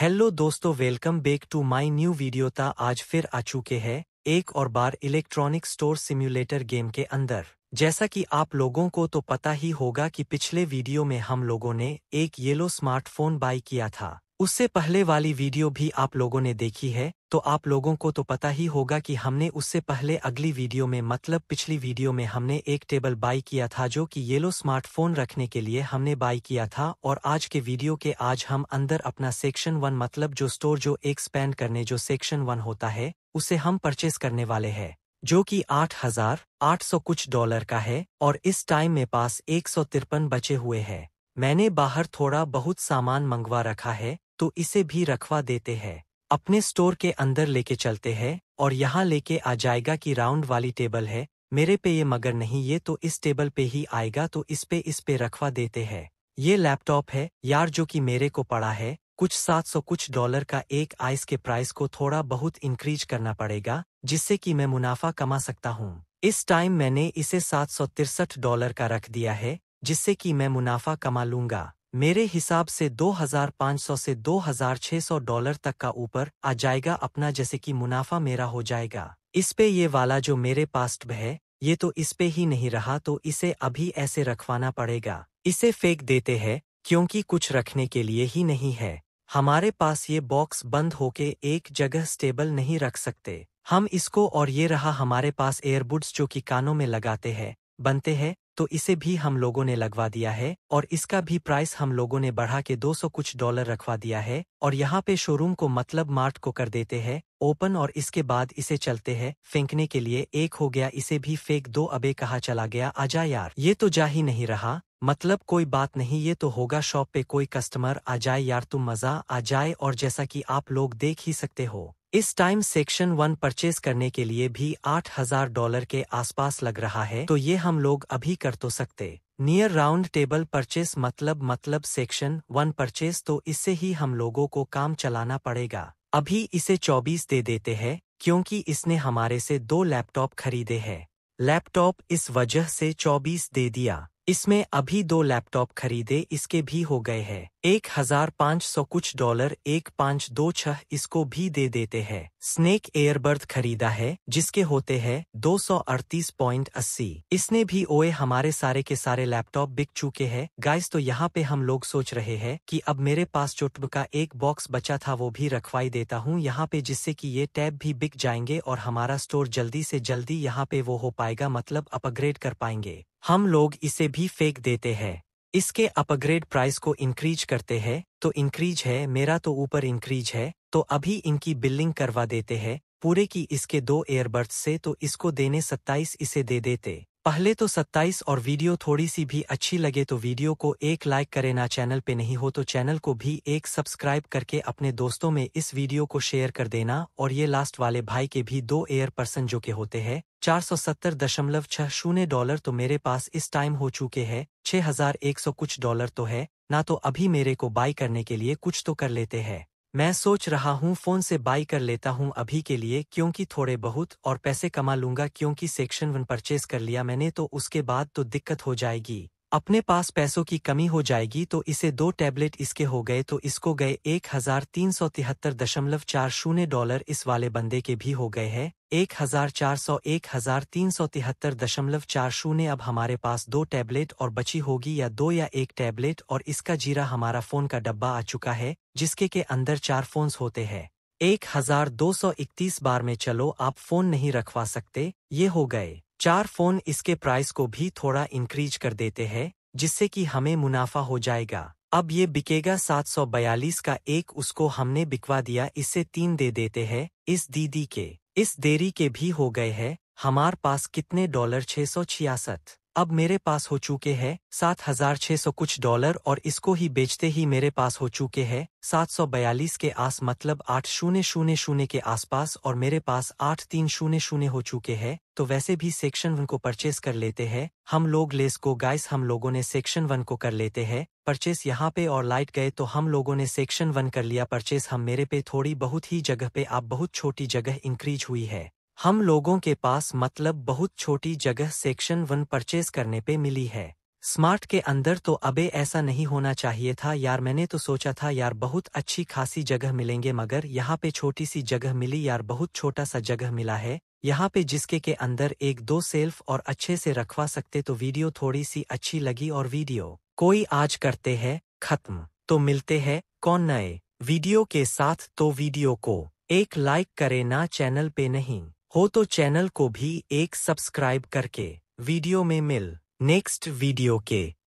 hello दोस्तों welcome back to my new video ता आज फिर आ चुके हैं एक और बार इलेक्ट्रॉनिक स्टोर सिम्युलेटर गेम के अंदर जैसा कि आप लोगों को तो पता ही होगा कि पिछले वीडियो में हम लोगों ने एक येलो स्मार्टफोन बाय किया था उससे पहले वाली वीडियो भी आप लोगों ने देखी है तो आप लोगों को तो पता ही होगा कि हमने उससे पहले अगली वीडियो में मतलब पिछली वीडियो में हमने एक टेबल बाई किया था जो कि येलो स्मार्टफोन रखने के लिए हमने बाई किया था और आज के वीडियो के आज हम अंदर अपना सेक्शन वन मतलब जो स्टोर जो एक्सपैंड करने जो सेक्शन वन होता है उसे हम परचेस करने वाले हैं जो कि आठ हजार आठ सौ कुछ डॉलर का है और इस टाइम में पास एक सौ तिरपन बचे हुए हैं मैंने बाहर थोड़ा बहुत सामान मंगवा रखा है तो इसे भी रखवा देते हैं अपने स्टोर के अंदर लेके चलते हैं और यहाँ लेके आ जाएगा कि राउंड वाली टेबल है मेरे पे ये मगर नहीं ये तो इस टेबल पे ही आएगा तो इस पे इस पे रखवा देते हैं ये लैपटॉप है यार जो कि मेरे को पड़ा है कुछ 700 कुछ डॉलर का एक आइस के प्राइस को थोड़ा बहुत इंक्रीज करना पड़ेगा जिससे कि मैं मुनाफा कमा सकता हूँ इस टाइम मैंने इसे सात डॉलर का रख दिया है जिससे कि मैं मुनाफा कमा लूंगा मेरे हिसाब से 2500 से 2600 डॉलर तक का ऊपर आ जाएगा अपना जैसे कि मुनाफा मेरा हो जाएगा इस पे ये वाला जो मेरे पास्ट है ये तो इस पे ही नहीं रहा तो इसे अभी ऐसे रखवाना पड़ेगा इसे फेंक देते हैं क्योंकि कुछ रखने के लिए ही नहीं है हमारे पास ये बॉक्स बंद होके एक जगह स्टेबल नहीं रख सकते हम इसको और ये रहा हमारे पास एयरबुड्स जो कि कानों में लगाते हैं बनते हैं तो इसे भी हम लोगों ने लगवा दिया है और इसका भी प्राइस हम लोगों ने बढ़ा के 200 कुछ डॉलर रखवा दिया है और यहाँ पे शोरूम को मतलब मार्ट को कर देते हैं ओपन और इसके बाद इसे चलते हैं फेंकने के लिए एक हो गया इसे भी फेंक दो अबे कहा चला गया आजा यार ये तो जा ही नहीं रहा मतलब कोई बात नहीं ये तो होगा शॉप पे कोई कस्टमर आ जाए यार तुम मज़ा आ जाए और जैसा कि आप लोग देख ही सकते हो इस टाइम सेक्शन वन परचेज करने के लिए भी आठ हजार डॉलर के आसपास लग रहा है तो ये हम लोग अभी कर तो सकते नियर राउंड टेबल परचेस मतलब मतलब सेक्शन वन परचेस तो इससे ही हम लोगों को काम चलाना पड़ेगा अभी इसे 24 दे देते हैं क्योंकि इसने हमारे से दो लैपटॉप खरीदे हैं लैपटॉप इस वजह से 24 दे दिया इसमें अभी दो लैपटॉप खरीदे इसके भी हो गए हैं एक हजार पाँच सौ कुछ डॉलर एक पाँच दो छह इसको भी दे देते हैं स्नेक एयरबर्थ खरीदा है जिसके होते हैं दो सौ अड़तीस पॉइंट अस्सी इसने भी ओए हमारे सारे के सारे लैपटॉप बिक चुके हैं गाइस तो यहाँ पे हम लोग सोच रहे हैं कि अब मेरे पास चुटब का एक बॉक्स बचा था वो भी रखवाई देता हूँ यहाँ पे जिससे कि ये टैब भी बिक जाएंगे और हमारा स्टोर जल्दी से जल्दी यहाँ पे वो हो पाएगा मतलब अपग्रेड कर पाएंगे हम लोग इसे भी फेंक देते हैं इसके अपग्रेड प्राइस को इंक्रीज करते हैं तो इंक्रीज है मेरा तो ऊपर इंक्रीज है तो अभी इनकी बिलिंग करवा देते हैं पूरे की इसके दो एयरबर्ड्स से तो इसको देने सत्ताईस इसे दे देते पहले तो 27 और वीडियो थोड़ी सी भी अच्छी लगे तो वीडियो को एक लाइक करें ना चैनल पे नहीं हो तो चैनल को भी एक सब्सक्राइब करके अपने दोस्तों में इस वीडियो को शेयर कर देना और ये लास्ट वाले भाई के भी दो एयर पर्सन जो के होते हैं चार सौ सत्तर दशमलव छह शून्य डॉलर तो मेरे पास इस टाइम हो चुके हैं छह हजार एक सौ कुछ डॉलर तो है ना तो अभी मेरे को बाई करने के लिए कुछ तो कर लेते हैं मैं सोच रहा हूँ फोन से बाई कर लेता हूँ अभी के लिए क्योंकि थोड़े बहुत और पैसे कमा लूंगा क्योंकि सेक्शन वन परचेज कर लिया मैंने तो उसके बाद तो दिक्कत हो जाएगी अपने पास पैसों की कमी हो जाएगी तो इसे दो टैबलेट इसके हो गए तो इसको गए एक हजार तीन सौ तिहत्तर दशमलव चार शून्य डॉलर इस वाले बंदे के भी हो गए हैं एक हजार चार सौ एक हजार तीन सौ तिहत्तर दशमलव चार शून्य अब हमारे पास दो टैबलेट और बची होगी या दो या एक टैबलेट और इसका जीरा हमारा फोन का डब्बा आ चुका है जिसके के अंदर चार फोन्स होते हैं एक हजार दो सौ इकतीस बार में चलो आप फोन नहीं रखवा सकते ये हो गए चार फोन इसके प्राइस को भी थोड़ा इंक्रीज कर देते हैं जिससे कि हमें मुनाफा हो जाएगा अब ये बिकेगा 742 का एक उसको हमने बिकवा दिया इससे तीन दे देते हैं इस दीदी के इस देरी के भी हो गए हैं हमार पास कितने डॉलर छह सौ छियासठ अब मेरे पास हो चुके हैं सात हजार छह सौ कुछ डॉलर और इसको ही बेचते ही मेरे पास हो चुके हैं सात सौ बयालीस के आस मतलब आठ शून्य शून्य शून्य के आसपास और मेरे पास आठ तीन शून्य शून्य हो चुके हैं तो वैसे भी सेक्शन वन को परचेस कर लेते हैं हम लोग लेस को गाइस हम लोगों ने सेक्शन वन को कर लेते हैं परचेस यहाँ पे और लाइट गए तो हम लोगों ने सेक्शन वन कर लिया परचेस हम मेरे पे थोड़ी बहुत ही जगह पे आप बहुत छोटी जगह इंक्रीज हुई है हम लोगों के पास मतलब बहुत छोटी जगह सेक्शन वन परचेज करने पे मिली है स्मार्ट के अंदर तो अबे ऐसा नहीं होना चाहिए था यार मैंने तो सोचा था यार बहुत अच्छी खासी जगह मिलेंगे मगर यहाँ पे छोटी सी जगह मिली यार बहुत छोटा सा जगह मिला है यहाँ पे जिसके के अंदर एक दो सेल्फ और अच्छे से रखवा सकते तो वीडियो थोड़ी सी अच्छी लगी और वीडियो कोई आज करते हैं खत्म तो मिलते हैं कौन नए वीडियो के साथ तो वीडियो को एक लाइक करे ना चैनल पे नहीं हो तो चैनल को भी एक सब्सक्राइब करके वीडियो में मिल नेक्स्ट वीडियो के